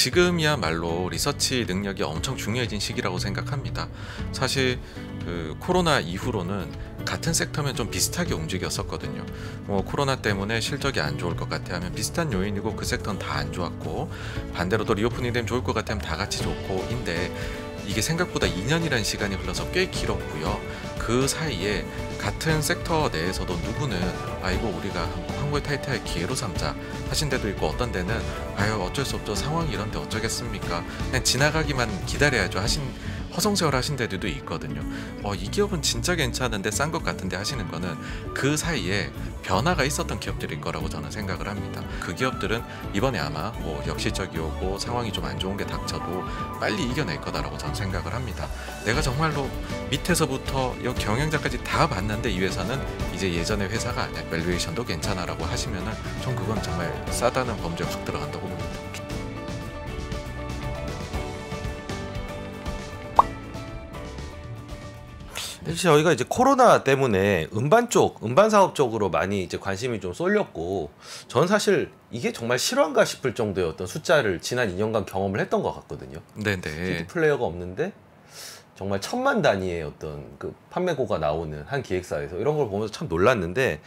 지금이야말로 리서치 능력이 엄청 중요해진 시기라고 생각합니다. 사실 그 코로나 이후로는 같은 섹터면 좀 비슷하게 움직였었거든요. 뭐 코로나 때문에 실적이 안 좋을 것 같아 하면 비슷한 요인이고 그 섹터는 다 안 좋았고 반대로 또 리오프닝 되면 좋을 것같으면다 같이 좋고인데 이게 생각보다 2년이라는 시간이 흘러서 꽤 길었고요. 그 사이에 같은 섹터 내에서도 누구는 아이고 우리가 한국타이퇴할 기회로 삼자 하신 데도 있고 어떤 데는 아유 어쩔 수 없죠 상황이 이런데 어쩌겠습니까 그냥 지나가기만 기다려야죠 하신 허송세월 하신 데도 있거든요. 어, 이 기업은 진짜 괜찮은데 싼 것 같은데 하시는 거는 그 사이에 변화가 있었던 기업들일 거라고 저는 생각을 합니다. 그 기업들은 이번에 아마 뭐 역시적이 오고 상황이 좀 안 좋은 게 닥쳐도 빨리 이겨낼 거다라고 저는 생각을 합니다. 내가 정말로 밑에서부터 경영자까지 다 봤는데 이 회사는 이제 예전의 회사가 아니야. 밸류에이션도 괜찮아라고 하시면은 전 그건 정말 싸다는 범죄에 확 들어간다고 사실 저희가 이제 코로나 때문에 음반 쪽, 음반 사업 쪽으로 많이 이제 관심이 좀 쏠렸고, 전 사실 이게 정말 실화인가 싶을 정도의 어떤 숫자를 지난 2년간 경험을 했던 것 같거든요. 네네. CD 플레이어가 없는데 정말 천만 단위의 어떤 그 판매고가 나오는 한 기획사에서 이런 걸 보면서 참 놀랐는데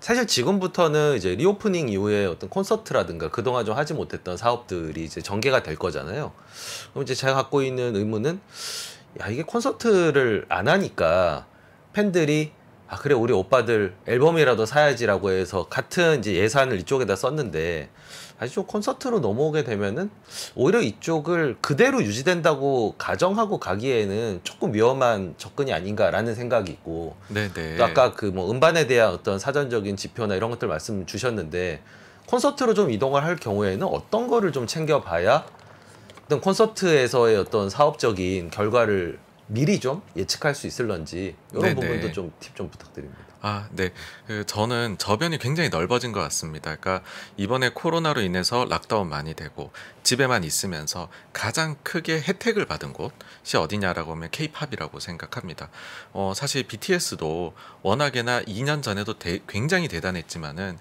사실 지금부터는 이제 리오프닝 이후에 어떤 콘서트라든가 그동안 좀 하지 못했던 사업들이 이제 전개가 될 거잖아요. 그럼 이제 제가 갖고 있는 의문은 야 이게 콘서트를 안 하니까 팬들이 아 그래 우리 오빠들 앨범이라도 사야지라고 해서 같은 이제 예산을 이쪽에다 썼는데 아직 좀 콘서트로 넘어오게 되면은 오히려 이쪽을 그대로 유지된다고 가정하고 가기에는 조금 위험한 접근이 아닌가라는 생각이 있고 또 아까 그 뭐 음반에 대한 어떤 사전적인 지표나 이런 것들 말씀 주셨는데 콘서트로 좀 이동을 할 경우에는 어떤 거를 좀 챙겨봐야 어떤 콘서트에서의 어떤 사업적인 결과를 미리 좀 예측할 수 있을런지 이런 네네. 부분도 좀 팁 좀 부탁드립니다. 아, 네. 그 저는 저변이 굉장히 넓어진 것 같습니다. 그러니까 이번에 코로나로 인해서 락다운 많이 되고 집에만 있으면서 가장 크게 혜택을 받은 곳이 어디냐라고 하면 케이팝이라고 생각합니다. 어, 사실 BTS도 워낙에나 2년 전에도 대, 굉장히 대단했지만은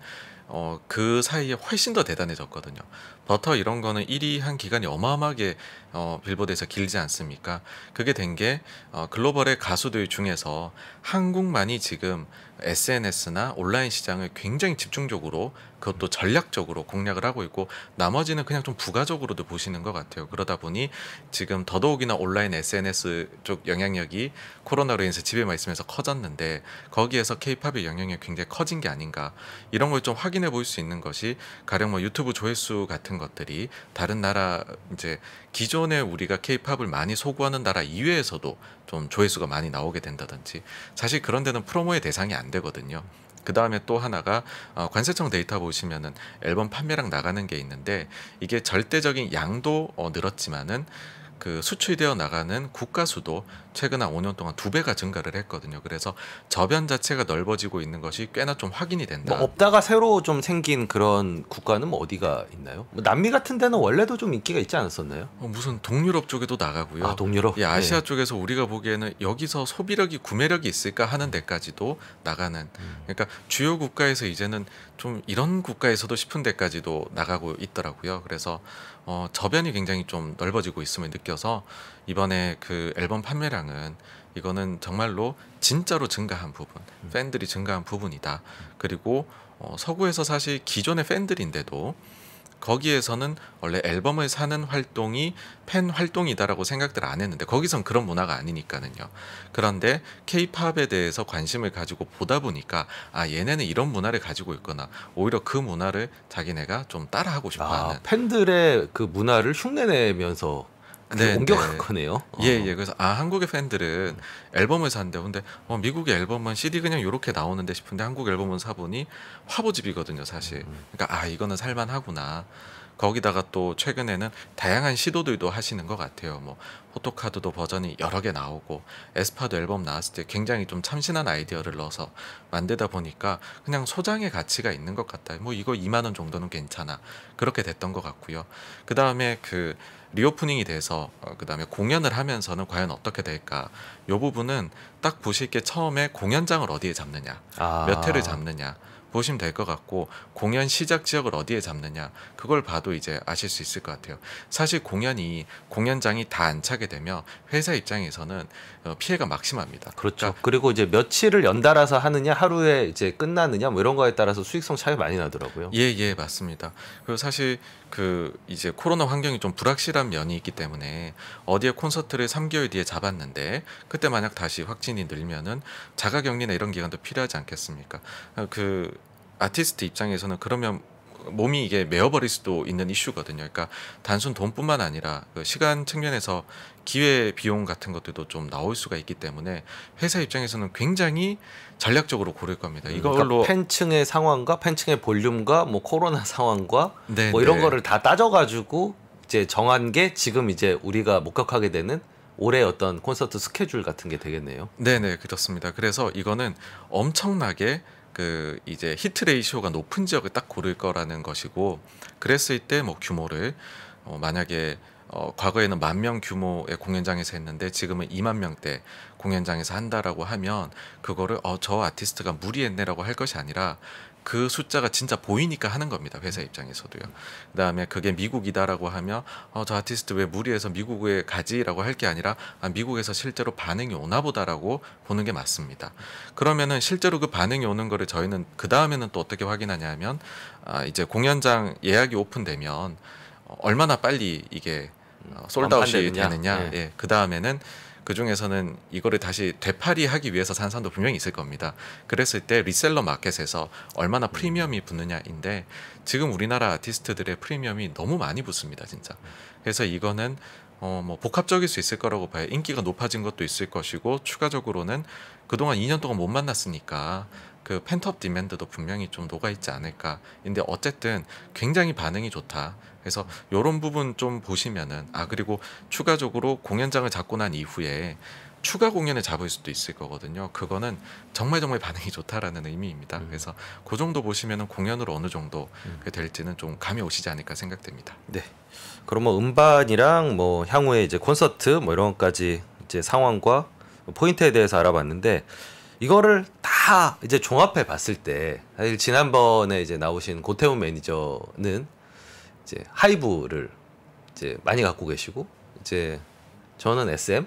어, 그 사이에 훨씬 더 대단해졌거든요. 버터 이런 거는 1위 한 기간이 어마어마하게 어, 빌보드에서 길지 않습니까? 그게 된게 어, 글로벌의 가수들 중에서 한국만이 지금 SNS나 온라인 시장을 굉장히 집중적으로 그것도 전략적으로 공략을 하고 있고 나머지는 그냥 좀 부가적으로도 보시는 것 같아요. 그러다 보니 지금 더더욱이나 온라인 SNS 쪽 영향력이 코로나로 인해서 집에만 있으면서 커졌는데 거기에서 케이팝의 영향력이 굉장히 커진 게 아닌가 이런 걸 좀 확인해 볼 수 있는 것이 가령 뭐 유튜브 조회수 같은 같은 것들이 다른 나라 이제 기존에 우리가 케이팝을 많이 소구하는 나라 이외에서도 좀 조회수가 많이 나오게 된다든지 사실 그런 데는 프로모의 대상이 안 되거든요. 그 다음에 또 하나가 어, 관세청 데이터 보시면은 앨범 판매량 나가는 게 있는데 이게 절대적인 양도 어, 늘었지만은 그 수출되어 나가는 국가 수도 최근 한 5년 동안 두 배가 증가를 했거든요. 그래서 저변 자체가 넓어지고 있는 것이 꽤나 좀 확인이 된다. 뭐 없다가 새로 좀 생긴 그런 국가는 뭐 어디가 있나요? 뭐 남미 같은 데는 원래도 좀 인기가 있지 않았었나요? 어, 무슨 동유럽 쪽에도 나가고요. 아, 동유럽. 예, 아시아 네. 쪽에서 우리가 보기에는 여기서 소비력이 구매력이 있을까 하는 데까지도 나가는. 음. 그러니까 주요 국가에서 이제는 좀 이런 국가에서도 싶은 데까지도 나가고 있더라고요. 그래서 어, 저변이 굉장히 좀 넓어지고 있음을 느껴서 이번에 그 앨범 판매량은 이거는 정말로 진짜로 증가한 부분, 음. 팬들이 증가한 부분이다. 그리고 어, 서구에서 사실 기존의 팬들인데도 거기에서는 원래 앨범을 사는 활동이 팬 활동이다라고 생각들 안 했는데 거기선 그런 문화가 아니니까는요. 그런데 케이팝에 대해서 관심을 가지고 보다 보니까 아 얘네는 이런 문화를 가지고 있거나 오히려 그 문화를 자기네가 좀 따라하고 싶어하는 아, 팬들의 그 문화를 흉내내면서 네, 옮겨간 네. 거네요. 예예. 어. 예. 그래서 아 한국의 팬들은 앨범을 산대. 데 근데 어, 미국의 앨범은 CD 그냥 요렇게 나오는데 싶은데 한국 앨범은 사보니 화보집이거든요, 사실. 음. 그러니까 아 이거는 살만하구나. 거기다가 또 최근에는 다양한 시도들도 하시는 것 같아요. 뭐 포토카드도 버전이 여러 개 나오고 에스파도 앨범 나왔을 때 굉장히 좀 참신한 아이디어를 넣어서 만들다 보니까 그냥 소장의 가치가 있는 것같다뭐 이거 2만 원 정도는 괜찮아 그렇게 됐던 것 같고요. 그 다음에 그 리오프닝이 돼서 어, 그 다음에 공연을 하면서는 과연 어떻게 될까 요 부분은 딱 보실 게 처음에 공연장을 어디에 잡느냐 아. 몇 회를 잡느냐 보시면 될 것 같고 공연 시작 지역을 어디에 잡느냐 그걸 봐도 이제 아실 수 있을 것 같아요. 사실 공연이 공연장이 다 안 차게 되면 회사 입장에서는 어, 피해가 막심합니다. 그렇죠. 그러니까 그리고 이제 며칠을 연달아서 하느냐 하루에 이제 끝나느냐 뭐 이런 거에 따라서 수익성 차이 많이 나더라고요. 예, 예, 맞습니다. 그리고 사실 그 이제 코로나 환경이 좀 불확실한 면이 있기 때문에 어디에 콘서트를 3개월 뒤에 잡았는데 그때 만약 다시 확진이 늘면은 자가격리나 이런 기간도 필요하지 않겠습니까? 어, 그 아티스트 입장에서는 그러면 몸이 이게 메어버릴 수도 있는 이슈거든요. 그러니까 단순 돈뿐만 아니라 그 시간 측면에서 기회 비용 같은 것들도 좀 나올 수가 있기 때문에 회사 입장에서는 굉장히 전략적으로 고를 겁니다. 음, 이걸로 그러니까 팬층의 상황과 팬층의 볼륨과 뭐 코로나 상황과 네뭐 네. 이런 거를 다 따져가지고 이제 정한 게 지금 이제 우리가 목격하게 되는 올해 어떤 콘서트 스케줄 같은 게 되겠네요. 네네 네, 그렇습니다. 그래서 이거는 엄청나게 그 이제 히트 레이시가 높은 지역을 딱 고를 거라는 것이고 그랬을 때 뭐 규모를 어 만약에 어, 과거에는 만 명 규모의 공연장에서 했는데 지금은 2만 명대 공연장에서 한다라고 하면 그거를 어, 저 아티스트가 무리했네라고 할 것이 아니라 그 숫자가 진짜 보이니까 하는 겁니다 회사 입장에서도요 그다음에 그게 미국이다라고 하면 어, 저 아티스트 왜 무리해서 미국에 가지라고 할 게 아니라 아, 미국에서 실제로 반응이 오나 보다라고 보는 게 맞습니다 그러면은 실제로 그 반응이 오는 거를 저희는 그 다음에는 또 어떻게 확인하냐면 아, 이제 공연장 예약이 오픈되면 얼마나 빨리 이게 솔다웃이 어, 되느냐. 예. 예. 그 다음에는 그 중에서는 이거를 다시 되팔이하기 위해서 산 사람도 분명히 있을 겁니다. 그랬을 때 리셀러 마켓에서 얼마나 음. 프리미엄이 붙느냐인데 지금 우리나라 아티스트들의 프리미엄이 너무 많이 붙습니다, 진짜. 그래서 이거는 어 뭐 복합적일 수 있을 거라고 봐요. 인기가 높아진 것도 있을 것이고 추가적으로는 그동안 2년 동안 못 만났으니까 그 펜트업 디맨드도 분명히 좀 녹아 있지 않을까. 근데 어쨌든 굉장히 반응이 좋다. 그래서 이런 부분 좀 보시면은 아 그리고 추가적으로 공연장을 잡고 난 이후에 추가 공연을 잡을 수도 있을 거거든요. 그거는 정말 정말 반응이 좋다라는 의미입니다. 음. 그래서 그 정도 보시면은 공연으로 어느 정도 음. 될지는 좀 감이 오시지 않을까 생각됩니다. 네. 그럼 뭐 음반이랑 뭐 향후에 이제 콘서트 뭐 이런 것까지 이제 상황과 포인트에 대해서 알아봤는데 이거를 다 이제 종합해 봤을 때 사실 지난번에 이제 나오신 고태훈 매니저는 이제 하이브를 이제 많이 갖고 계시고 이제 저는 SM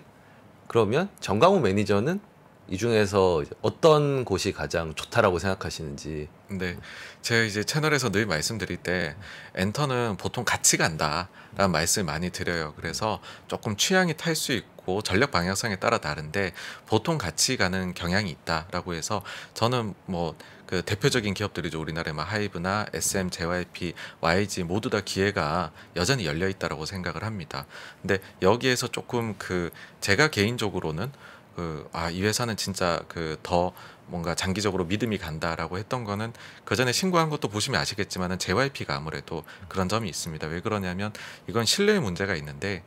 그러면 정강우 매니저는 이 중에서 어떤 곳이 가장 좋다라고 생각하시는지. 네, 제가 이제 채널에서 늘 말씀드릴 때 엔터는 보통 같이 간다라는 말씀을 많이 드려요. 그래서 조금 취향이 탈 수 있고 전력 방향성에 따라 다른데 보통 같이 가는 경향이 있다라고 해서 저는 뭐그 대표적인 기업들이죠. 우리나라에막 하이브나 SM, JYP, YG 모두 다 기회가 여전히 열려 있다라고 생각을 합니다. 근데 여기에서 조금 그 제가 개인적으로는 그 아 이 회사는 진짜 그 더 뭔가 장기적으로 믿음이 간다라고 했던 거는 그 전에 신고한 것도 보시면 아시겠지만은 JYP가 아무래도 그런 점이 있습니다. 왜 그러냐면 이건 신뢰의 문제가 있는데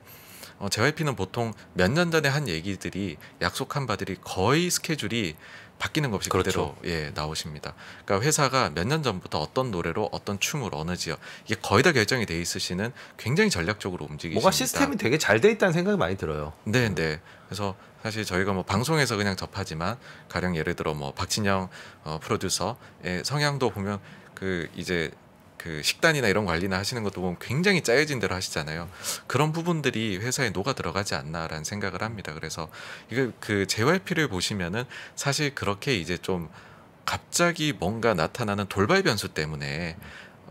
어, JYP는 보통 몇 년 전에 한 얘기들이 약속한 바들이 거의 스케줄이 바뀌는 것 없이 그렇죠. 그대로 예 나오십니다. 그러니까 회사가 몇 년 전부터 어떤 노래로 어떤 춤을 어느 지역 이게 거의 다 결정이 돼 있으시는 굉장히 전략적으로 움직이십니다. 뭐가 시스템이 되게 잘 돼 있다는 생각이 많이 들어요. 네, 네. 그래서 사실 저희가 뭐 방송에서 그냥 접하지만 가령 예를 들어 뭐 박진영 어, 프로듀서의 성향도 보면 그 이제 그 식단이나 이런 관리나 하시는 것도 보면 굉장히 짜여진 대로 하시잖아요. 그런 부분들이 회사에 녹아 들어가지 않나라는 생각을 합니다. 그래서 이거 그 JYP를 보시면은 사실 그렇게 이제 좀 갑자기 뭔가 나타나는 돌발 변수 때문에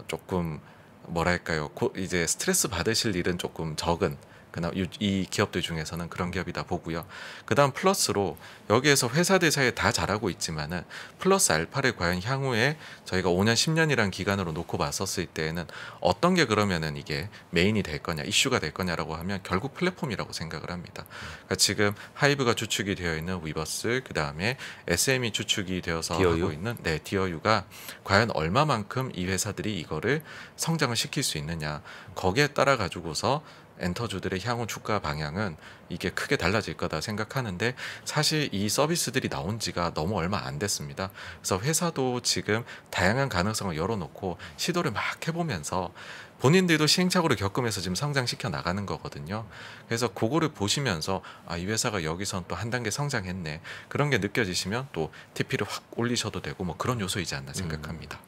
조금 뭐랄까요 이제 스트레스 받으실 일은 조금 적은 그나 이 기업들 중에서는 그런 기업이다 보고요. 그다음 플러스로 여기에서 회사들 사이에 다 잘하고 있지만은 플러스 알파를 과연 향후에 저희가 5년 10년이란 기간으로 놓고 봤었을 때에는 어떤 게 그러면은 이게 메인이 될 거냐 이슈가 될 거냐라고 하면 결국 플랫폼이라고 생각을 합니다. 그러니까 지금 하이브가 주축이 되어 있는 위버스 그다음에 SM이 주축이 되어서 디어유? 하고 있는 네 디어유가 과연 얼마만큼 이 회사들이 이거를 성장을 시킬 수 있느냐 거기에 따라 가지고서 엔터주들의 향후 주가 방향은 이게 크게 달라질 거다 생각하는데 사실 이 서비스들이 나온 지가 너무 얼마 안 됐습니다. 그래서 회사도 지금 다양한 가능성을 열어놓고 시도를 막 해보면서 본인들도 시행착오를 겪으면서 지금 성장시켜 나가는 거거든요. 그래서 그거를 보시면서 아, 이 회사가 여기선 또 한 단계 성장했네. 그런 게 느껴지시면 또 TP를 확 올리셔도 되고 뭐 그런 요소이지 않나 생각합니다.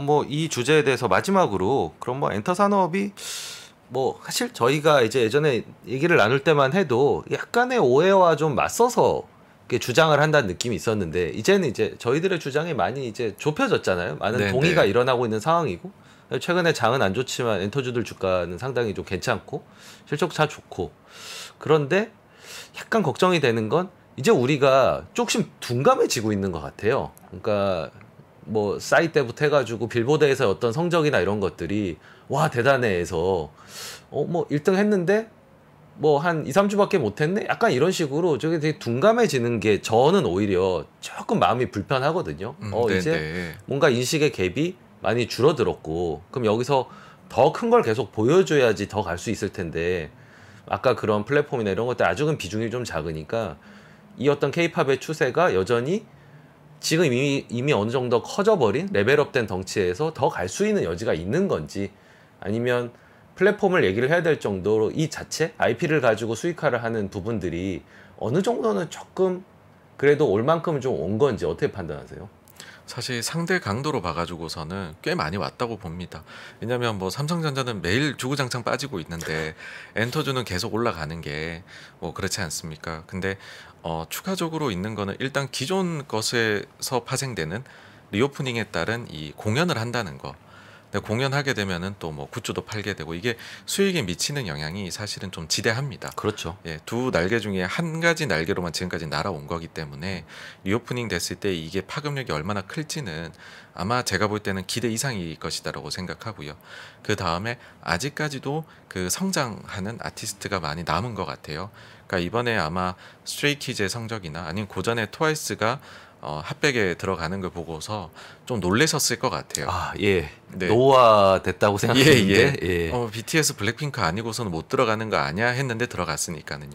음. 뭐이 주제에 대해서 마지막으로 그럼 뭐 엔터 산업이 뭐 사실 저희가 이제 예전에 얘기를 나눌 때만 해도 약간의 오해와 좀 맞서서 주장을 한다는 느낌이 있었는데 이제는 이제 저희들의 주장이 많이 이제 좁혀졌잖아요. 많은 네네. 동의가 네. 일어나고 있는 상황이고 최근에 장은 안 좋지만 엔터주들 주가는 상당히 좀 괜찮고 실적 차 좋고 그런데 약간 걱정이 되는 건 이제 우리가 조금씩 둔감해지고 있는 것 같아요. 그러니까 뭐 싸이 때부터 해가지고 빌보드에서 어떤 성적이나 이런 것들이 와 대단해해서 어뭐 1등 했는데 뭐한 2, 3주밖에 못했네 약간 이런 식으로 저게 되게 둔감해지는 게 저는 오히려 조금 마음이 불편하거든요. 음, 어네 이제 뭔가 인식의 갭이 많이 줄어들었고 그럼 여기서 더 큰 걸 계속 보여줘야지 더 갈 수 있을 텐데 아까 그런 플랫폼이나 이런 것들 아직은 비중이 좀 작으니까 이 어떤 케이팝의 추세가 여전히 지금 이미, 이미 어느 정도 커져버린 레벨업된 덩치에서 더 갈 수 있는 여지가 있는 건지 아니면 플랫폼을 얘기를 해야 될 정도로 이 자체 IP를 가지고 수익화를 하는 부분들이 어느 정도는 조금 그래도 올 만큼 은좀 온 건지 어떻게 판단하세요? 사실 상대 강도로 봐가지고서는 꽤 많이 왔다고 봅니다. 왜냐하면 뭐 삼성전자는 매일 주구장창 빠지고 있는데 엔터주는 계속 올라가는 게 뭐 그렇지 않습니까? 근데 어, 추가적으로 있는 거는 일단 기존 것에서 파생되는 리오프닝에 따른 이 공연을 한다는 거. 네, 공연하게 되면은 또뭐 굿즈도 팔게 되고 이게 수익에 미치는 영향이 사실은 좀 지대합니다. 그렇죠. 예, 두 날개 중에 한 가지 날개로만 지금까지 날아온 거기 때문에 리오프닝 됐을 때 이게 파급력이 얼마나 클지는 아마 제가 볼 때는 기대 이상일 것이다라고 생각하고요. 그 다음에 아직까지도 그 성장하는 아티스트가 많이 남은 것 같아요. 그러니까 이번에 아마 스트레이키즈의 성적이나 아니면 고전의 트와이스가 어, 핫백에 들어가는 걸 보고서 좀 놀라셨을 것 같아요. 아 예. 네. 노화 됐다고 생각했는데. 예, 예. 예. 어, BTS 블랙핑크 아니고서는 못 들어가는 거 아니야 했는데 들어갔으니까는요.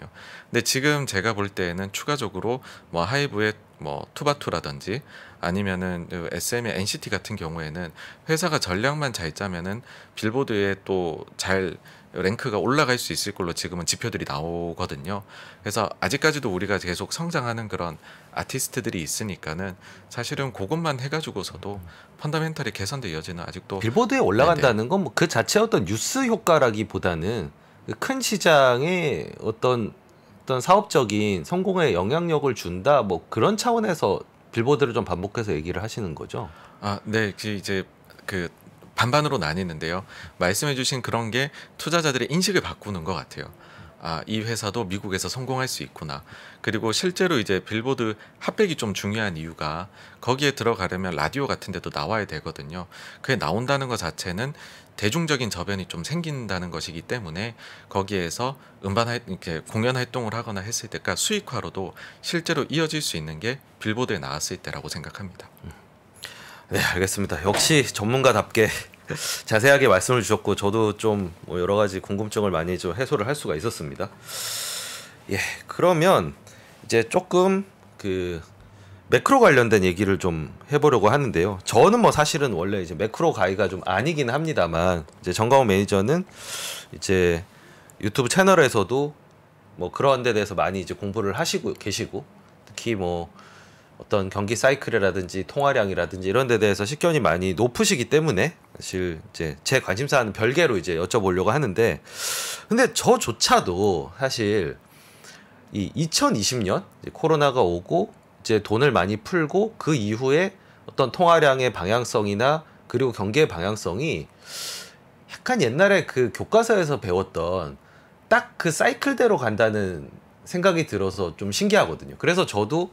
근데 지금 제가 볼 때에는 추가적으로 뭐 하이브의 뭐 투바투라든지 아니면은 SM의 NCT 같은 경우에는 회사가 전략만 잘 짜면은 빌보드에 또 잘 랭크가 올라갈 수 있을 걸로 지금은 지표들이 나오거든요. 그래서 아직까지도 우리가 계속 성장하는 그런 아티스트들이 있으니까는 사실은 그것만 해가지고서도 펀더멘털이 개선돼 여지는 아직도 빌보드에 네, 네. 올라간다는 건 뭐 그 자체 어떤 뉴스 효과라기보다는 그 큰 시장에 어떤 어떤 사업적인 성공에 영향력을 준다 뭐 그런 차원에서 빌보드를 좀 반복해서 얘기를 하시는 거죠. 아, 네. 그 이제 그 반반으로 나뉘는데요. 말씀해주신 그런 게 투자자들의 인식을 바꾸는 것 같아요. 아, 이 회사도 미국에서 성공할 수 있구나. 그리고 실제로 이제 빌보드 핫백이 좀 중요한 이유가 거기에 들어가려면 라디오 같은 데도 나와야 되거든요. 그게 나온다는 것 자체는 대중적인 저변이 좀 생긴다는 것이기 때문에 거기에서 음반 활, 이렇게 공연 활동을 하거나 했을 때가 그러니까 수익화로도 실제로 이어질 수 있는 게 빌보드에 나왔을 때라고 생각합니다. 음. 네, 알겠습니다. 역시 전문가답게 네. 자세하게 말씀을 주셨고 저도 좀뭐 여러 가지 궁금증을 많이 좀 해소를 할 수가 있었습니다. 예, 그러면 이제 조금 그 매크로 관련된 얘기를 좀 해보려고 하는데요. 저는 뭐 사실은 원래 이제 매크로 가이가 좀 아니긴 합니다만 이제 정강호 매니저는 이제 유튜브 채널에서도 뭐 그런 데 대해서 많이 이제 공부를 하시고 계시고 특히 뭐 어떤 경기 사이클이라든지 통화량이라든지 이런 데 대해서 식견이 많이 높으시기 때문에 사실 이제 제 관심사는 별개로 이제 여쭤보려고 하는데 근데 저조차도 사실 이 2020년 코로나가 오고 이제 돈을 많이 풀고 그 이후에 어떤 통화량의 방향성이나 그리고 경기의 방향성이 약간 옛날에 그 교과서에서 배웠던 딱 그 사이클대로 간다는 생각이 들어서 좀 신기하거든요. 그래서 저도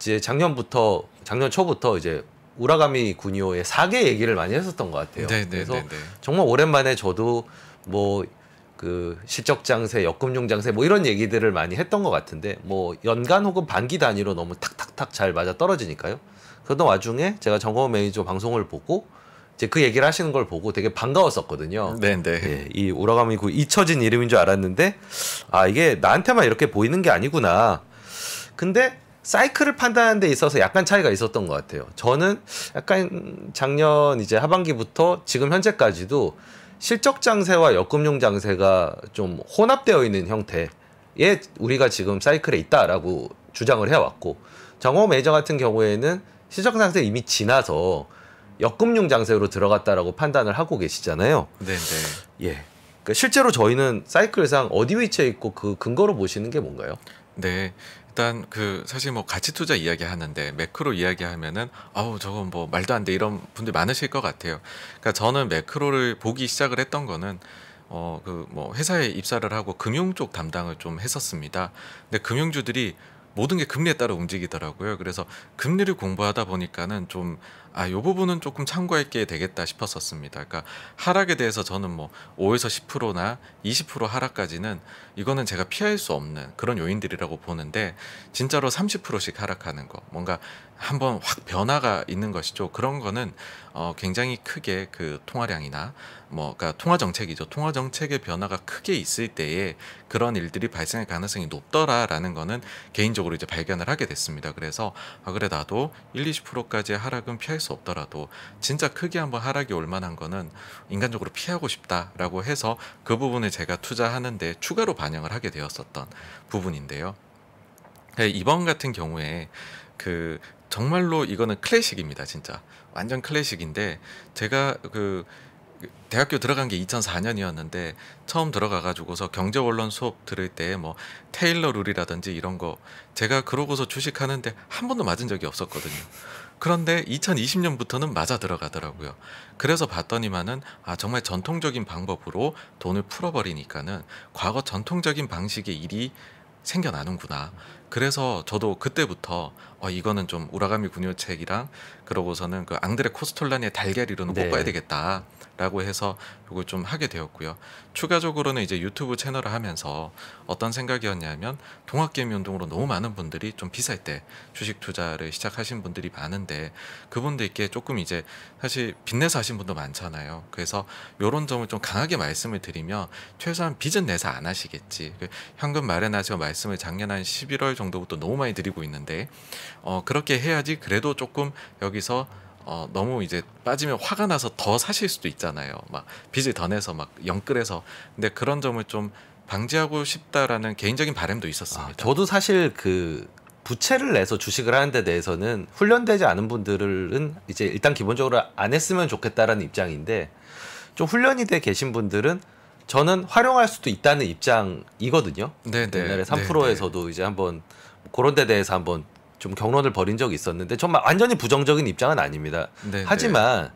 이제 작년부터 작년 초부터 이제 우라가미 군이오의 사계 얘기를 많이 했었던 것 같아요. 네네네네. 네, 그래서 네, 네. 정말 오랜만에 저도 뭐 그 실적 장세, 역금융 장세 뭐 이런 얘기들을 많이 했던 것 같은데 뭐 연간 혹은 반기 단위로 너무 탁탁탁 잘 맞아 떨어지니까요. 그러던 와중에 제가 정검 매니저 방송을 보고 이제 그 얘기를 하시는 걸 보고 되게 반가웠었거든요. 네네. 예, 이 우라가미 군 잊혀진 이름인 줄 알았는데 아 이게 나한테만 이렇게 보이는 게 아니구나. 근데 사이클을 판단하는 데 있어서 약간 차이가 있었던 것 같아요. 저는 약간 작년 이제 하반기부터 지금 현재까지도 실적 장세와 역금융 장세가 좀 혼합되어 있는 형태에 우리가 지금 사이클에 있다라고 주장을 해왔고 정호 매저 같은 경우에는 실적 장세 이미 지나서 역금융 장세로 들어갔다라고 판단을 하고 계시잖아요. 네, 네. 예. 그러니까 실제로 저희는 사이클상 어디 위치에 있고 그 근거로 보시는 게 뭔가요? 네. 일단 그 사실 뭐 가치 투자 이야기하는데 매크로 이야기하면은 아우 저건 뭐 말도 안 돼 이런 분들 많으실 것 같아요. 그러니까 저는 매크로를 보기 시작을 했던 거는 어 그 뭐 회사에 입사를 하고 금융 쪽 담당을 좀 했었습니다. 근데 금융주들이 모든 게 금리에 따라 움직이더라고요. 그래서 금리를 공부하다 보니까는 좀 아, 요 부분은 조금 참고할 게 되겠다 싶었었습니다. 그러니까 하락에 대해서 저는 뭐 5에서 10%나 20% 하락까지는 이거는 제가 피할 수 없는 그런 요인들이라고 보는데 진짜로 30%씩 하락하는 거 뭔가 한번 확 변화가 있는 것이죠. 그런 거는 어, 굉장히 크게 그 통화량이나 뭐 그러니까 통화 정책이죠. 통화 정책의 변화가 크게 있을 때에 그런 일들이 발생할 가능성이 높더라라는 거는 개인적으로 이제 발견을 하게 됐습니다. 그래서 아 그래 나도 1, 20%까지의 하락은 피할 할수 없더라도 진짜 크게 한번 하락이 올 만한 거는 인간적으로 피하고 싶다라고 해서 그 부분을 제가 투자하는데 추가로 반영을 하게 되었었던 부분인데요. 네, 이번 같은 경우에 그 정말로 이거는 클래식입니다, 진짜. 완전 클래식인데 제가 그 대학교 들어간 게 2004년이었는데 처음 들어가 가지고서 경제원론 수업 들을 때 뭐 테일러 룰이라든지 이런 거 제가 그러고서 주식하는데 한 번도 맞은 적이 없었거든요. 그런데 2020년부터는 맞아 들어가더라고요. 그래서 봤더니만은 아 정말 전통적인 방법으로 돈을 풀어버리니까는 과거 전통적인 방식의 일이 생겨나는구나. 그래서 저도 그때부터 어 이거는 좀 우라가미 군요책이랑 그러고서는 그 앙드레 코스톨라니의 달걀 이론을 네. 꼭 봐야 되겠다. 라고 해서 이걸 좀 하게 되었고요. 추가적으로는 이제 유튜브 채널을 하면서 어떤 생각이었냐면 동학개미 운동으로 너무 많은 분들이 좀 비쌀 때 주식 투자를 시작하신 분들이 많은데 그분들께 조금 이제 사실 빚내서 하신 분도 많잖아요. 그래서 이런 점을 좀 강하게 말씀을 드리면 최소한 빚은 내서 안 하시겠지. 그 현금 마련하시고 말씀을 작년 한 11월 정도부터 너무 많이 드리고 있는데 어, 그렇게 해야지 그래도 조금 여기서 어, 너무 이제 빠지면 화가 나서 더 사실 수도 있잖아요. 막 빚을 더 내서 막 영끌해서 근데 그런 점을 좀 방지하고 싶다라는 개인적인 바람도 있었습니다. 아, 저도 사실 그 부채를 내서 주식을 하는데 대해서는 훈련되지 않은 분들은 이제 일단 기본적으로 안 했으면 좋겠다라는 입장인데 좀 훈련이 돼 계신 분들은 저는 활용할 수도 있다는 입장이거든요. 네네. 네. 옛날에 3%에서도 네네. 이제 한번 그런 데 대해서 한번 좀 경론을 벌인 적이 있었는데 정말 완전히 부정적인 입장은 아닙니다. 네, 네. 하지만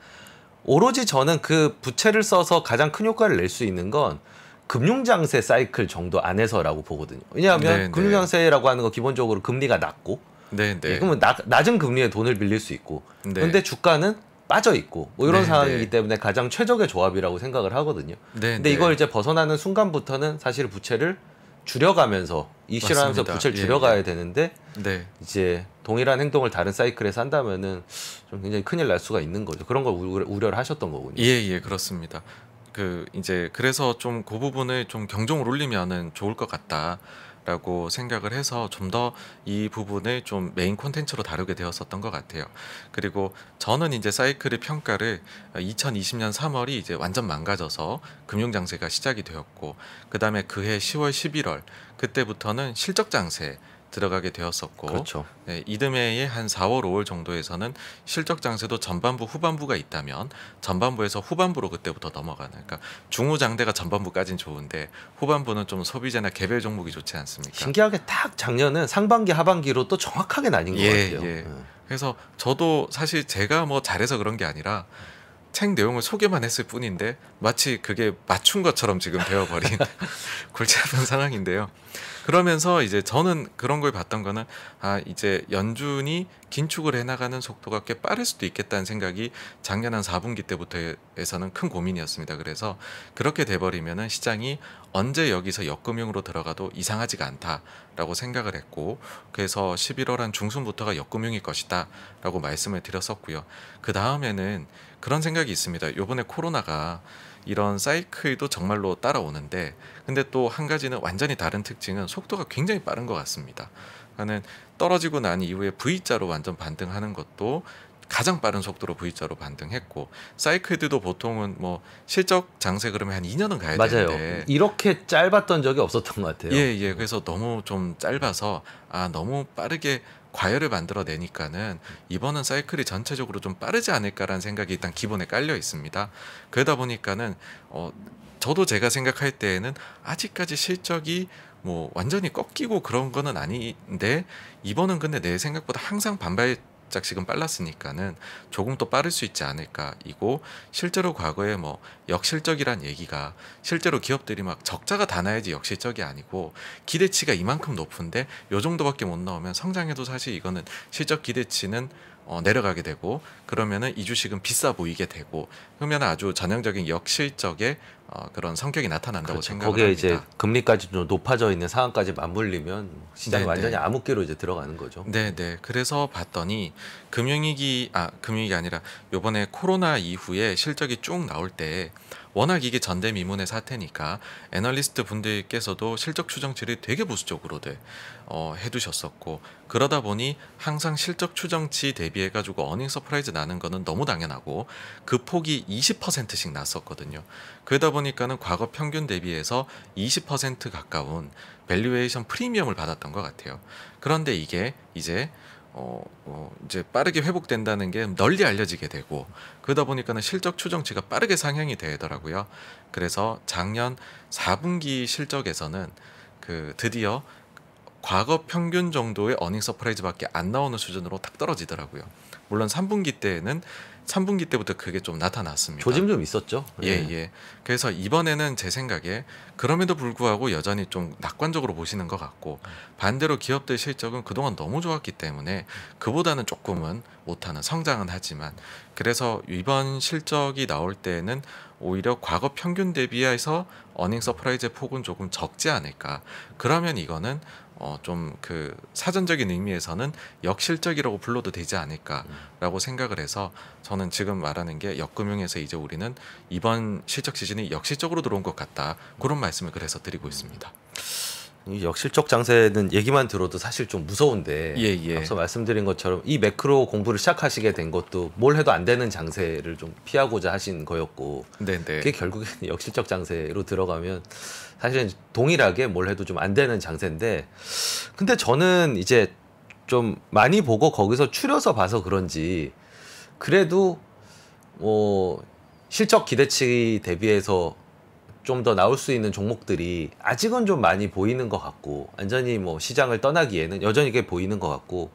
오로지 저는 그 부채를 써서 가장 큰 효과를 낼 수 있는 건 금융장세 사이클 정도 안에서라고 보거든요. 왜냐하면 네, 네. 금융장세라고 하는 거 기본적으로 금리가 낮고 네네. 네. 예, 그러면 나, 낮은 금리에 돈을 빌릴 수 있고 네. 근데 주가는 빠져 있고 뭐 이런 네 상황이기 때문에 가장 최적의 조합이라고 생각을 하거든요. 네 근데 이걸 이제 벗어나는 순간부터는 사실 부채를 줄여가면서 이슈를 하면서 부채를 예, 줄여가야 예. 되는데 네. 이제 동일한 행동을 다른 사이클에서 한다면은 좀 굉장히 큰일 날 수가 있는 거죠. 그런 걸 우려, 를 하셨던 거군요. 예예 예, 그렇습니다. 그 이제 그래서 좀 그 부분을 좀 경종을 울리면은 좋을 것 같다. 라고 생각을 해서 좀 더 이 부분을 좀 메인 콘텐츠로 다루게 되었었던 것 같아요. 그리고 저는 이제 사이클의 평가를 2020년 3월이 이제 완전 망가져서 금융장세가 시작이 되었고, 그 다음에 그해 10월, 11월, 그때부터는 실적장세, 들어가게 되었었고 그렇죠. 네, 이듬해의 한 4월 5월 정도에서는 실적 장세도 전반부 후반부가 있다면 전반부에서 후반부로 그때부터 넘어가는 그러니까 중후 장대가 전반부까지는 좋은데 후반부는 좀 소비재나 개별 종목이 좋지 않습니까? 신기하게 딱 작년은 상반기 하반기로 또 정확하게 나뉜 예, 것 같아요. 예. 음. 그래서 저도 사실 제가 뭐 잘해서 그런 게 아니라 음. 책 내용을 소개만 했을 뿐인데 마치 그게 맞춘 것처럼 지금 되어버린 골치 아픈 상황인데요. 그러면서 이제 저는 그런 걸 봤던 거는 아 이제 연준이 긴축을 해나가는 속도가 꽤 빠를 수도 있겠다는 생각이 작년 한 4분기 때부터에서는 큰 고민이었습니다. 그래서 그렇게 돼버리면 시장이 언제 여기서 역금융으로 들어가도 이상하지가 않다라고 생각을 했고 그래서 11월 한 중순부터가 역금융일 것이다라고 말씀을 드렸었고요. 그 다음에는 그런 생각이 있습니다. 요번에 코로나가 이런 사이클도 정말로 따라오는데 근데 또 한 가지는 완전히 다른 특징은 속도가 굉장히 빠른 것 같습니다. 그러니까는 떨어지고 난 이후에 V자로 완전 반등하는 것도 가장 빠른 속도로 V자로 반등했고 사이클드도 보통은 뭐 실적 장세 그러면 한 2년은 가야 맞아요. 되는데 이렇게 짧았던 적이 없었던 것 같아요. 예예. 예. 그래서 너무 좀 짧아서 아 너무 빠르게 과열을 만들어 내니까는 이번은 사이클이 전체적으로 좀 빠르지 않을까라는 생각이 일단 기본에 깔려 있습니다. 그러다 보니까는 어 저도 제가 생각할 때에는 아직까지 실적이 뭐 완전히 꺾이고 그런 거는 아닌데 이번은 근데 내 생각보다 항상 반발 짝식은 빨랐으니까는 조금 더 빠를 수 있지 않을까 이고 실제로 과거에 뭐 역실적이란 얘기가 실제로 기업들이 막 적자가 다 나야지 역실적이 아니고 기대치가 이만큼 높은데 요 정도밖에 못 나오면 성장해도 사실 이거는 실적 기대치는 어, 내려가게 되고 그러면은 이 주식은 비싸 보이게 되고 그러면 아주 전형적인 역실적의 어, 그런 성격이 나타난다고 그렇죠. 생각합니 거기에 이제 금리까지 좀 높아져 있는 상황까지 맞물리면 시장이 네, 네. 완전히 암흑기로 이제 들어가는 거죠. 네, 네. 그래서 봤더니 금융위기 아 금융위기 아니라 요번에 코로나 이후에 실적이 쭉 나올 때 워낙 이게 전대미문의 사태니까 애널리스트 분들께서도 실적 추정치를 되게 보수적으로들 어, 해두셨었고 그러다 보니 항상 실적 추정치 대비해가지고 어닝 서프라이즈 나는 거는 너무 당연하고 그 폭이 20%씩 났었거든요. 그러다 보니까는 과거 평균 대비해서 20% 가까운 밸류에이션 프리미엄을 받았던 것 같아요. 그런데 이게 이제 어, 어, 이제 빠르게 회복된다는 게 널리 알려지게 되고 그러다 보니까는 실적 추정치가 빠르게 상향이 되더라고요. 그래서 작년 4분기 실적에서는 그 드디어 과거 평균 정도의 어닝 서프라이즈밖에 안 나오는 수준으로 딱 떨어지더라고요. 물론 3분기 때에는 3분기 때부터 그게 좀 나타났습니다. 조짐 좀 있었죠. 예, 예, 예. 그래서 이번에는 제 생각에 그럼에도 불구하고 여전히 좀 낙관적으로 보시는 것 같고 반대로 기업들 실적은 그동안 너무 좋았기 때문에 그보다는 조금은 못하는 성장은 하지만 그래서 이번 실적이 나올 때에는 오히려 과거 평균 대비해서 어닝 서프라이즈 폭은 조금 적지 않을까. 그러면 이거는 어, 좀 그 사전적인 의미에서는 역실적이라고 불러도 되지 않을까라고 생각을 해서 저는 지금 말하는 게 역금융에서 이제 우리는 이번 실적 지진이 역실적으로 들어온 것 같다 그런 말씀을 그래서 드리고 있습니다. 역실적 장세는 얘기만 들어도 사실 좀 무서운데 예, 예. 앞서 말씀드린 것처럼 이 매크로 공부를 시작하시게 된 것도 뭘 해도 안 되는 장세를 좀 피하고자 하신 거였고 네네. 네. 그게 결국에는 역실적 장세로 들어가면 사실은 동일하게 뭘 해도 좀 안 되는 장세인데 근데 저는 이제 좀 많이 보고 거기서 추려서 봐서 그런지 그래도 뭐 실적 기대치 대비해서 좀더 나올 수 있는 종목들이 아직은 좀 많이 보이는 것 같고 완전히 뭐 시장을 떠나기에는 여전히 게 보이는 것 같고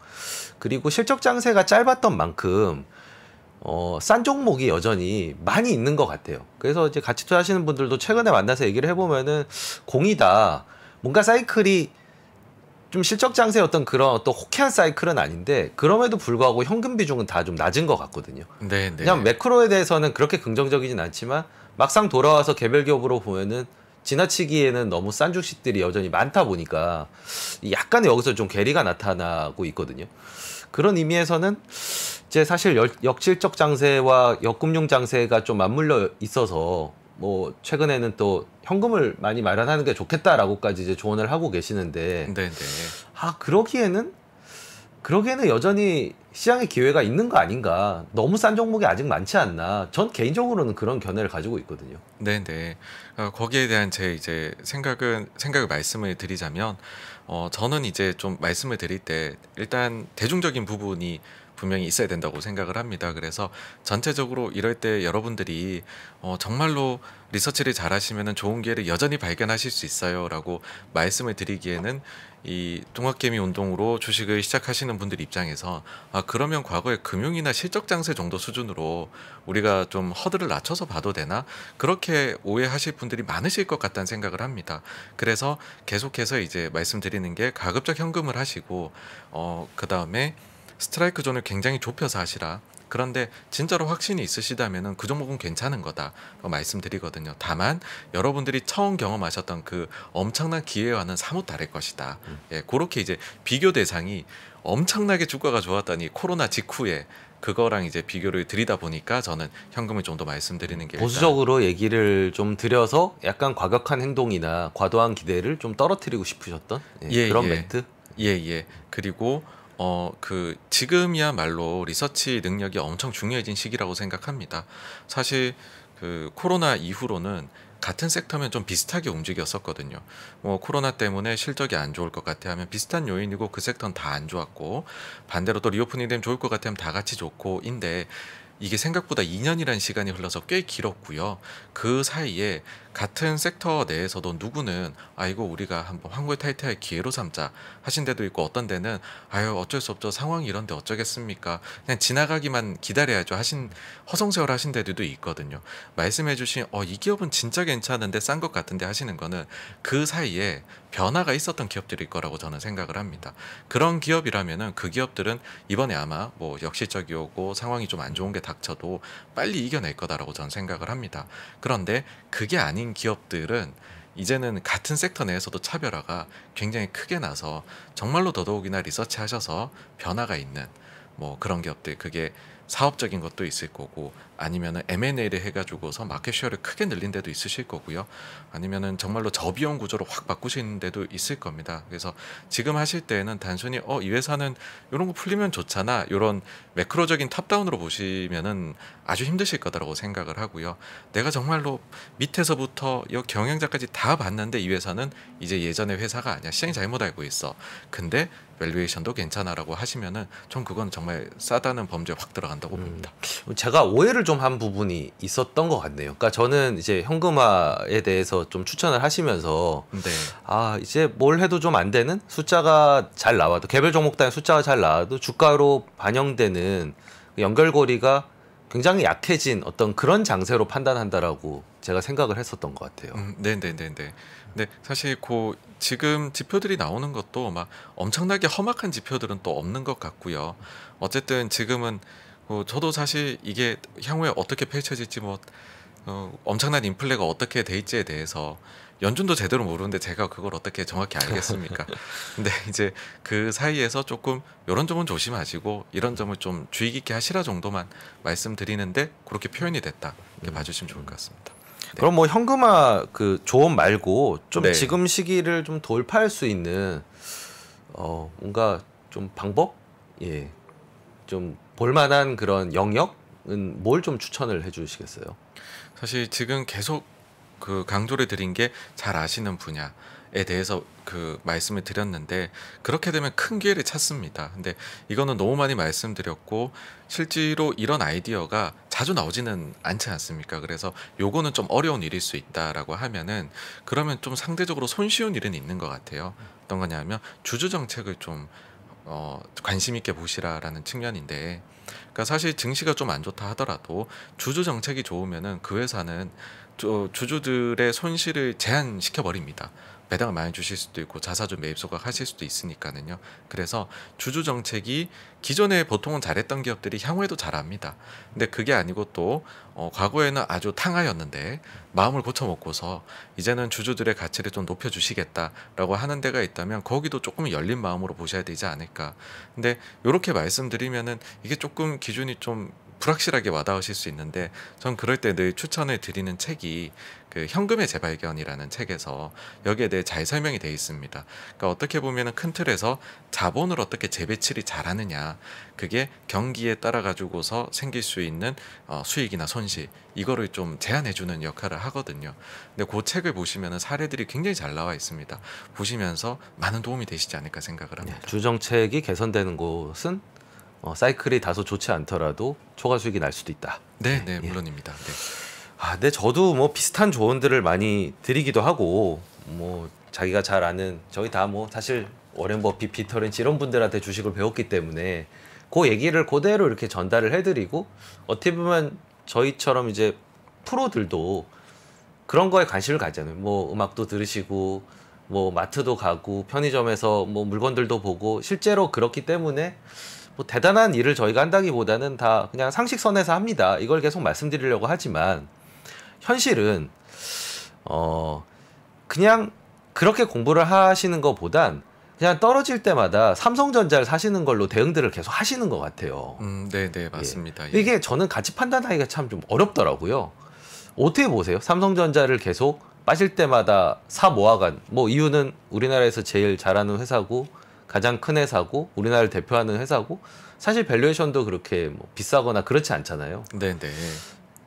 그리고 실적 장세가 짧았던 만큼 어, 싼 종목이 여전히 많이 있는 것 같아요. 그래서 이제 같이 투자하시는 분들도 최근에 만나서 얘기를 해보면은 공이다. 뭔가 사이클이 좀 실적 장세 어떤 그런 또떤 호쾌한 사이클은 아닌데 그럼에도 불구하고 현금 비중은 다 좀 낮은 것 같거든요. 네, 네. 그냥 매크로에 대해서는 그렇게 긍정적이진 않지만 막상 돌아와서 개별 기업으로 보면은 지나치기에는 너무 싼 주식들이 여전히 많다 보니까 약간 여기서 좀 괴리가 나타나고 있거든요. 그런 의미에서는 이제 사실 역실적 장세와 역금융 장세가 좀 맞물려 있어서 뭐 최근에는 또 현금을 많이 마련하는 게 좋겠다라고까지 이제 조언을 하고 계시는데 네네. 네. 아 그러기에는 그러기에는 여전히 시장의 기회가 있는 거 아닌가. 너무 싼 종목이 아직 많지 않나. 전 개인적으로는 그런 견해를 가지고 있거든요. 네, 네. 어, 거기에 대한 제 이제 생각은 생각을 말씀을 드리자면 어, 저는 이제 좀 말씀을 드릴 때 일단 대중적인 부분이 분명히 있어야 된다고 생각을 합니다. 그래서 전체적으로 이럴 때 여러분들이 어, 정말로 리서치를 잘 하시면 좋은 기회를 여전히 발견하실 수 있어요라고 말씀을 드리기에는 이 동학개미 운동으로 주식을 시작하시는 분들 입장에서 아 그러면 과거에 금융이나 실적 장세 정도 수준으로 우리가 좀 허들을 낮춰서 봐도 되나 그렇게 오해하실 분들이 많으실 것 같다는 생각을 합니다. 그래서 계속해서 이제 말씀드리는 게 가급적 현금을 하시고 어 그다음에 스트라이크 존을 굉장히 좁혀서 하시라. 그런데 진짜로 확신이 있으시다면그 종목은 괜찮은 거다 말씀드리거든요. 다만 여러분들이 처음 경험하셨던 그 엄청난 기회와는 사뭇 다를 것이다. 음. 예, 그렇게 이제 비교 대상이 엄청나게 주가가 좋았더니 코로나 직후에 그거랑 이제 비교를 드리다 보니까 저는 현금을 좀 더 말씀드리는 게 보수적으로 얘기를 좀 드려서 약간 과격한 행동이나 과도한 기대를 좀 떨어뜨리고 싶으셨던 예, 예, 그런 예. 멘트. 예, 예. 그리고 어, 그 지금이야말로 리서치 능력이 엄청 중요해진 시기라고 생각합니다. 사실 그 코로나 이후로는 같은 섹터면 좀 비슷하게 움직였었거든요. 뭐 코로나 때문에 실적이 안 좋을 것 같아 하면 비슷한 요인이고 그 섹터는 다 안 좋았고 반대로 또 리오프닝 되면 좋을 것 같아 하면 다 같이 좋고인데 이게 생각보다 2년이라는 시간이 흘러서 꽤 길었고요. 그 사이에 같은 섹터 내에서도 누구는 아 이거 우리가 한번 황골 타이트할 기회로 삼자 하신 데도 있고 어떤 데는 아유 어쩔 수 없죠 상황이 이런데 어쩌겠습니까 그냥 지나가기만 기다려야죠 하신 허송세월 하신 데도 있거든요 말씀해주신 어이 기업은 진짜 괜찮은데 싼 것 같은데 하시는 거는 그 사이에 변화가 있었던 기업들일 거라고 저는 생각을 합니다 그런 기업이라면은 그 기업들은 이번에 아마 뭐 역시적이 오고 상황이 좀 안 좋은 게 닥쳐도 빨리 이겨낼 거다라고 저는 생각을 합니다 그런데 그게 아닌 대인 기업들은 이제는 같은 섹터 내에서도 차별화가 굉장히 크게 나서 정말로 더더욱이나 리서치하셔서 변화가 있는 뭐 그런 기업들 그게 사업적인 것도 있을 거고 아니면은 M&A를 해가지고서 마켓쉐어를 크게 늘린 데도 있으실 거고요. 아니면은 정말로 저비용 구조로 확 바꾸시는 데도 있을 겁니다. 그래서 지금 하실 때에는 단순히 어 이 회사는 이런 거 풀리면 좋잖아 이런 매크로적인 탑다운으로 보시면은 아주 힘드실 거다라고 생각을 하고요. 내가 정말로 밑에서부터 여 경영자까지 다 봤는데 이 회사는 이제 예전의 회사가 아니야 시장이 잘못 알고 있어. 근데 밸류에이션도 괜찮아라고 하시면은 전 그건 정말 싸다는 범죄 확 들어간다고 음. 봅니다. 제가 오해를 좀한 부분이 있었던 것 같네요. 그러니까 저는 이제 현금화에 대해서 좀 추천을 하시면서 네. 아 이제 뭘 해도 좀 안 되는 숫자가 잘 나와도 개별 종목당 숫자가 잘 나와도 주가로 반영되는 연결고리가 굉장히 약해진 어떤 그런 장세로 판단한다라고 제가 생각을 했었던 것 같아요. 음, 네네네네. 네, 네, 네, 네. 사실 그 지금 지표들이 나오는 것도 막 엄청나게 험악한 지표들은 또 없는 것 같고요. 어쨌든 지금은 어, 저도 사실 이게 향후에 어떻게 펼쳐질지 뭐 어, 엄청난 인플레가 어떻게 될지에 대해서 연준도 제대로 모르는데 제가 그걸 어떻게 정확히 알겠습니까? 근데 이제 그 사이에서 조금 이런 점은 조심하시고 이런 점을 좀 주의 깊게 하시라 정도만 말씀드리는데 그렇게 표현이 됐다 이렇게 음. 봐주시면 좋을 것 같습니다. 네. 그럼 뭐 현금화 그 조언 말고 좀 네. 지금 시기를 좀 돌파할 수 있는 어 뭔가 좀 방법 예좀 볼만한 그런 영역은 뭘 좀 추천을 해주시겠어요? 사실 지금 계속 그 강조를 드린 게 잘 아시는 분야. 에 대해서 그 말씀을 드렸는데 그렇게 되면 큰 기회를 찾습니다. 근데 이거는 너무 많이 말씀드렸고 실제로 이런 아이디어가 자주 나오지는 않지 않습니까? 그래서 요거는 좀 어려운 일일 수 있다라고 하면은 그러면 좀 상대적으로 손쉬운 일은 있는 것 같아요. 어떤 거냐면 주주 정책을 좀 어, 관심 있게 보시라라는 측면인데 그러니까 사실 증시가 좀 안 좋다 하더라도 주주 정책이 좋으면은 그 회사는 주주들의 손실을 제한시켜 버립니다. 배당을 많이 주실 수도 있고 자사주 매입 소각하실 수도 있으니까는요. 그래서 주주 정책이 기존에 보통은 잘했던 기업들이 향후에도 잘합니다. 근데 그게 아니고 또 어, 과거에는 아주 탕하였는데 마음을 고쳐먹고서 이제는 주주들의 가치를 좀 높여주시겠다라고 하는 데가 있다면 거기도 조금 열린 마음으로 보셔야 되지 않을까. 근데 이렇게 말씀드리면은 이게 조금 기준이 좀 불확실하게 와닿으실 수 있는데 전 그럴 때 늘 추천을 드리는 책이 그 현금의 재발견이라는 책에서 여기에 대해 잘 설명이 되어 있습니다. 그러니까 어떻게 보면은 큰 틀에서 자본을 어떻게 재배치를 잘하느냐 그게 경기에 따라 가지고서 생길 수 있는 어, 수익이나 손실 이거를 좀 제한해 주는 역할을 하거든요. 근데 그 책을 보시면은 사례들이 굉장히 잘 나와 있습니다. 보시면서 많은 도움이 되시지 않을까 생각을 합니다. 네, 주정책이 개선되는 곳은 어, 사이클이 다소 좋지 않더라도 초과 수익이 날 수도 있다. 네, 네, 예. 물론입니다. 네. 아, 네, 저도 뭐 비슷한 조언들을 많이 드리기도 하고 뭐 자기가 잘 아는 저희 다 뭐 사실 워렌 버핏, 비터 렌치 이런 분들한테 주식을 배웠기 때문에 그 얘기를 그대로 이렇게 전달을 해드리고 어떻게 보면 저희처럼 이제 프로들도 그런 거에 관심을 가잖아요. 뭐 음악도 들으시고 뭐 마트도 가고 편의점에서 뭐 물건들도 보고 실제로 그렇기 때문에 뭐 대단한 일을 저희가 한다기보다는 다 그냥 상식선에서 합니다. 이걸 계속 말씀드리려고 하지만 현실은 어 그냥 그렇게 공부를 하시는 것보단 그냥 떨어질 때마다 삼성전자를 사시는 걸로 대응들을 계속 하시는 것 같아요. 음, 네, 네, 맞습니다. 예. 예. 이게 저는 가치 판단하기가 참 좀 어렵더라고요. 어떻게 보세요? 삼성전자를 계속 빠질 때마다 사 모아간 뭐 이유는 우리나라에서 제일 잘하는 회사고 가장 큰 회사고 우리나라를 대표하는 회사고 사실 밸류에이션도 그렇게 뭐 비싸거나 그렇지 않잖아요. 네네.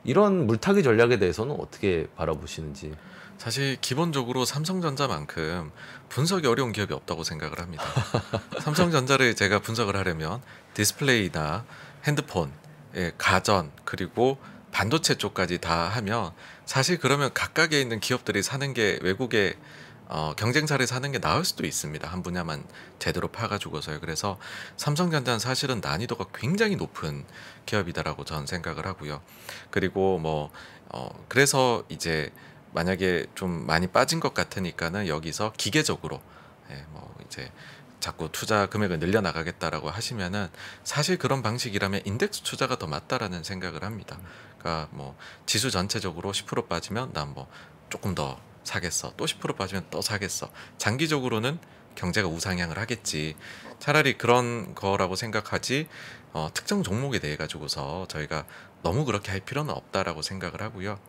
이런 물타기 전략에 대해서는 어떻게 바라보시는지? 사실 기본적으로 삼성전자만큼 분석이 어려운 기업이 없다고 생각을 합니다. 삼성전자를 제가 분석을 하려면 디스플레이나 핸드폰, 가전 그리고 반도체 쪽까지 다 하면 사실 그러면 각각에 있는 기업들이 사는 게 외국의 어, 경쟁사를 사는 게 나을 수도 있습니다. 한 분야만 제대로 파가지고서요. 그래서 삼성전자는 사실은 난이도가 굉장히 높은 기업이다라고 저는 생각을 하고요. 그리고 뭐 어, 그래서 이제 만약에 좀 많이 빠진 것 같으니까는 여기서 기계적으로 예, 뭐 이제 자꾸 투자 금액을 늘려 나가겠다라고 하시면은 사실 그런 방식이라면 인덱스 투자가 더 맞다라는 생각을 합니다. 그러니까 뭐 지수 전체적으로 10% 빠지면 난 뭐 조금 더 사겠어. 또 10% 빠지면 또 사겠어. 장기적으로는 경제가 우상향을 하겠지. 차라리 그런 거라고 생각하지 어, 특정 종목에 대해 가지고서 저희가 너무 그렇게 할 필요는 없다라고 생각을 하고요.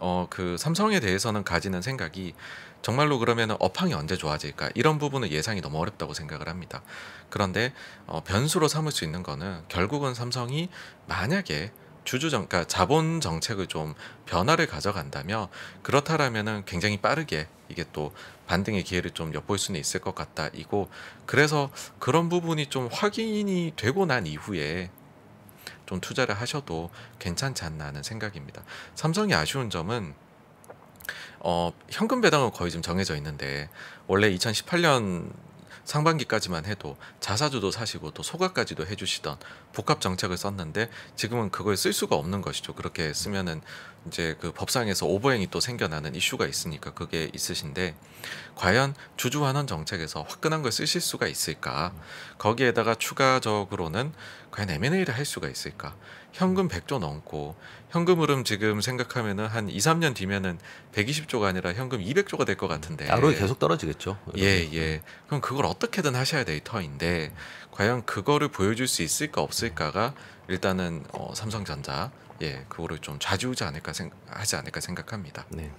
어, 그 삼성에 대해서는 가지는 생각이 정말로 그러면 업황이 언제 좋아질까 이런 부분은 예상이 너무 어렵다고 생각을 합니다. 그런데 어, 변수로 삼을 수 있는 거는 결국은 삼성이 만약에 주주정 그러니까 자본 정책을 좀 변화를 가져간다며 그렇다라면은 굉장히 빠르게 이게 또 반등의 기회를 좀 엿볼 수는 있을 것 같다 이고 그래서 그런 부분이 좀 확인이 되고 난 이후에 좀 투자를 하셔도 괜찮지 않나는 하 생각입니다. 삼성이 아쉬운 점은 어, 현금 배당은 거의 좀 정해져 있는데 원래 2018년 상반기까지만 해도 자사주도 사시고 또 소가까지도 해주시던 복합 정책을 썼는데 지금은 그걸 쓸 수가 없는 것이죠. 그렇게 쓰면은 이제 그 법상에서 오버행이 또 생겨나는 이슈가 있으니까 그게 있으신데 과연 주주 환원 정책에서 화끈한 걸 쓰실 수가 있을까? 거기에다가 추가적으로는 과연 M&A를 할 수가 있을까? 현금 100조 넘고 현금 흐름 지금 생각하면은 한 2, 3년 뒤면은 120조가 아니라 현금 200조가 될 것 같은데. 앞으로 아, 계속 떨어지겠죠. 예, 예. 그럼 그걸 어떻게든 하셔야 데이터인데 과연 그거를 보여줄 수 있을까 없을까가 일단은 어, 삼성전자 예, 그거를 좀 좌지우지 않을까 생각, 하지 않을까 생각합니다. 네.